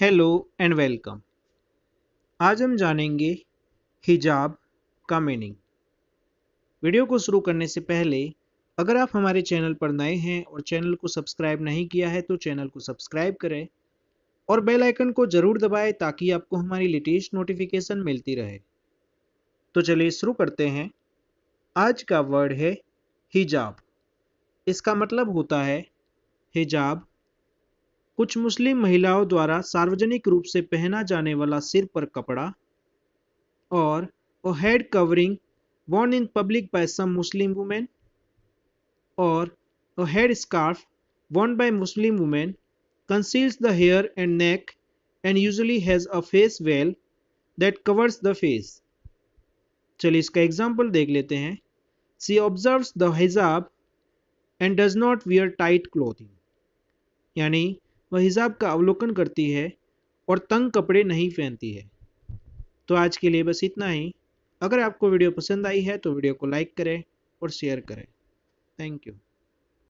hello and welcome आज हम जानेंगे हिजाब का मीनिंग वीडियो को शुरू करने से पहले अगर आप हमारे चैनल पर नए हैं और चैनल को सब्सक्राइब नहीं किया है तो चैनल को सब्सक्राइब करें और बेल आइकन को ज़रूर दबाएं ताकि आपको हमारी लेटेस्ट नोटिफिकेशन मिलती रहे तो चलिए शुरू करते हैं आज का वर्ड है हिजाब इसका मतलब होता है हिजाब कुछ मुस्लिम महिलाओं द्वारा सार्वजनिक रूप से पहना जाने वाला सिर पर कपड़ा और head covering worn in public by some Muslim women और head scarf worn by Muslim women conceals the hair and neck and usually has a face veil that covers the face चलिए इसका एग्जाम्पल देख लेते हैं she observes the हिजाब and does not wear tight clothing यानी वह हिजाब का अवलोकन करती है और तंग कपड़े नहीं पहनती है तो आज के लिए बस इतना ही अगर आपको वीडियो पसंद आई है तो वीडियो को लाइक करें और शेयर करें थैंक यू